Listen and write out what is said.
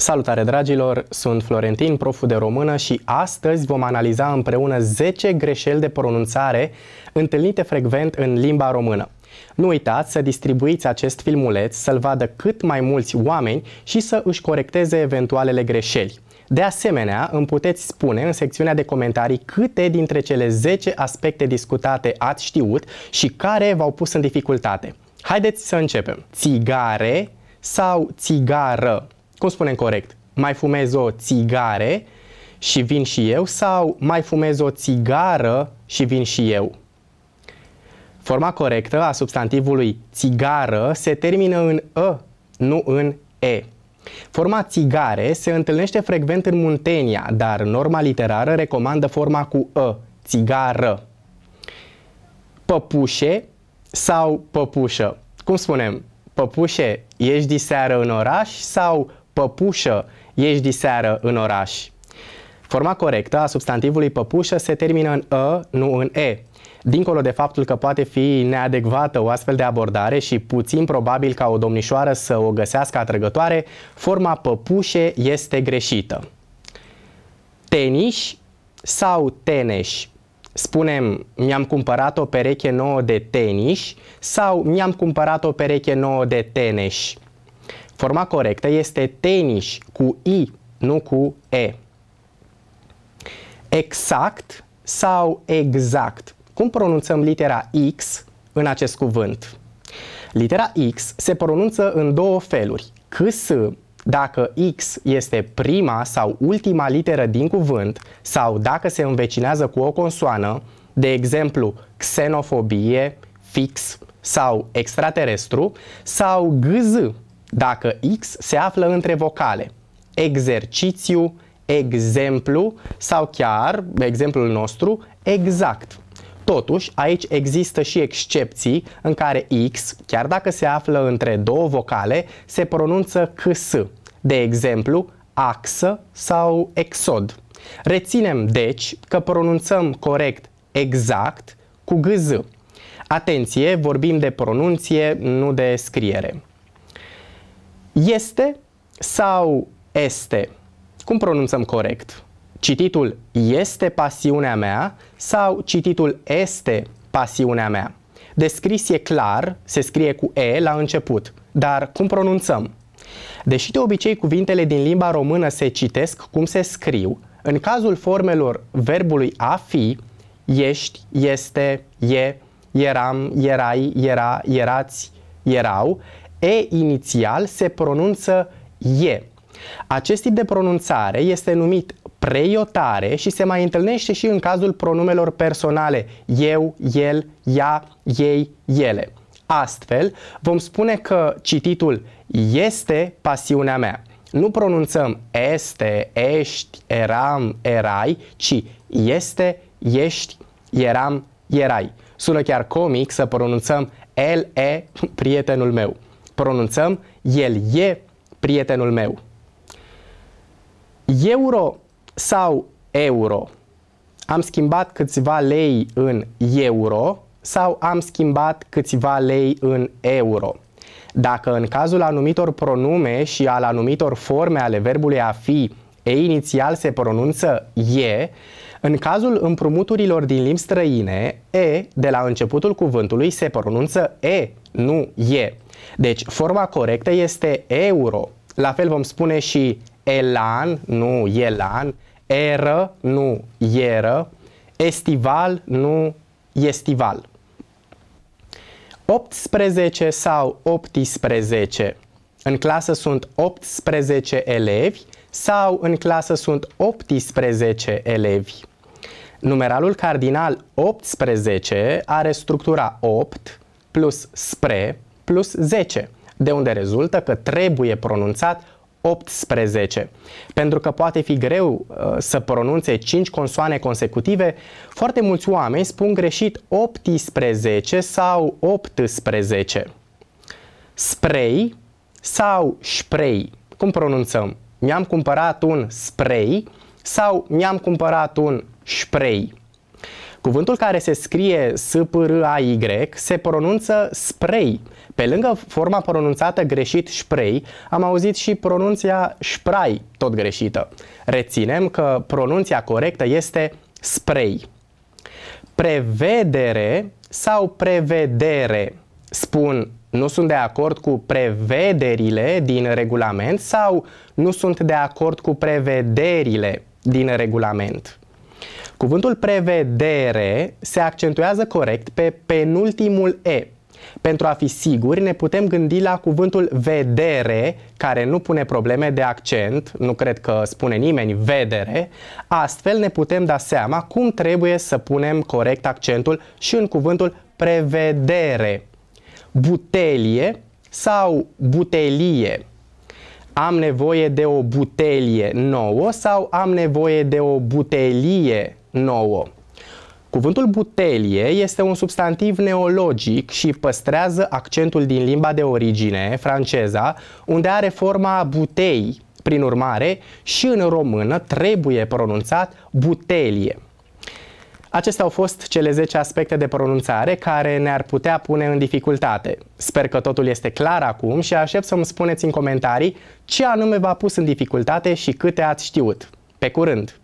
Salutare dragilor, sunt Florentin, profu de română și astăzi vom analiza împreună 10 greșeli de pronunțare întâlnite frecvent în limba română. Nu uitați să distribuiți acest filmuleț, să-l vadă cât mai mulți oameni și să își corecteze eventualele greșeli. De asemenea, îmi puteți spune în secțiunea de comentarii câte dintre cele 10 aspecte discutate ați știut și care v-au pus în dificultate. Haideți să începem. Țigare sau țigară? cum spunem corect, mai fumez o țigare și vin și eu sau mai fumez o țigară și vin și eu. Forma corectă a substantivului țigară se termină în ă, nu în e. Forma țigare se întâlnește frecvent în Muntenia, dar norma literară recomandă forma cu ă, țigară. Păpușe sau păpușă? Cum spunem? Păpușe, ești diseară în oraș sau păpușă, ieși diseară în oraș. Forma corectă a substantivului păpușă se termină în ă, nu în e. Dincolo de faptul că poate fi neadecvată o astfel de abordare și puțin probabil ca o domnișoară să o găsească atrăgătoare, forma păpușe este greșită. Teniș sau teneș? Spunem, mi-am cumpărat o pereche nouă de teniș sau mi-am cumpărat o pereche nouă de teneș? Forma corectă este tenis cu I, nu cu E. Exact sau exact? Cum pronunțăm litera X în acest cuvânt? Litera X se pronunță în două feluri. Câs dacă X este prima sau ultima literă din cuvânt sau dacă se învecinează cu o consoană, de exemplu xenofobie, fix sau extraterestru, sau gz dacă X se află între vocale. Exercițiu, exemplu sau chiar, exemplul nostru, exact. Totuși, aici există și excepții în care X, chiar dacă se află între două vocale, se pronunță CS, de exemplu, axă sau exod. Reținem, deci, că pronunțăm corect exact cu GZ. Atenție, vorbim de pronunție, nu de scriere. Este sau este? Cum pronunțăm corect? Cititul este pasiunea mea sau cititul este pasiunea mea? Descris e clar, se scrie cu E la început, dar cum pronunțăm? Deși de obicei cuvintele din limba română se citesc cum se scriu, în cazul formelor verbului a fi, ești, este, e, eram, erai, era, erați, erau, E inițial se pronunță E. Acest tip de pronunțare este numit preiotare și se mai întâlnește și în cazul pronumelor personale eu, el, ea, ei, ele. Astfel, vom spune că cititul este pasiunea mea. Nu pronunțăm este, ești, eram, erai, ci este, ești, eram, erai. Sună chiar comic să pronunțăm el, e, prietenul meu pronunțăm El e prietenul meu. Euro sau euro? Am schimbat câțiva lei în euro sau am schimbat câțiva lei în euro? Dacă în cazul anumitor pronume și al anumitor forme ale verbului a fi e inițial se pronunță e, în cazul împrumuturilor din limbi străine, e de la începutul cuvântului se pronunță e, nu e. Deci forma corectă este euro. La fel vom spune și elan, nu elan, eră, nu ieră, estival, nu estival. 18 sau 18. În clasă sunt 18 elevi sau în clasă sunt 18 elevi. Numeralul cardinal 18 are structura 8 plus spre, plus 10, de unde rezultă că trebuie pronunțat 18. Pentru că poate fi greu uh, să pronunțe 5 consoane consecutive, foarte mulți oameni spun greșit 18 sau 18. Spray sau spray. Cum pronunțăm? Mi-am cumpărat un spray sau mi-am cumpărat un spray. Cuvântul care se scrie S-P-R-A-Y se pronunță spray pe lângă forma pronunțată greșit spray, am auzit și pronunția spray tot greșită. Reținem că pronunția corectă este spray. Prevedere sau prevedere. Spun nu sunt de acord cu prevederile din regulament sau nu sunt de acord cu prevederile din regulament. Cuvântul prevedere se accentuează corect pe penultimul E, pentru a fi siguri, ne putem gândi la cuvântul vedere, care nu pune probleme de accent, nu cred că spune nimeni vedere, astfel ne putem da seama cum trebuie să punem corect accentul și în cuvântul prevedere. Butelie sau butelie. Am nevoie de o butelie nouă sau am nevoie de o butelie nouă. Cuvântul butelie este un substantiv neologic și păstrează accentul din limba de origine, franceza, unde are forma butei, prin urmare, și în română trebuie pronunțat butelie. Acestea au fost cele 10 aspecte de pronunțare care ne-ar putea pune în dificultate. Sper că totul este clar acum și aștept să-mi spuneți în comentarii ce anume v-a pus în dificultate și câte ați știut. Pe curând!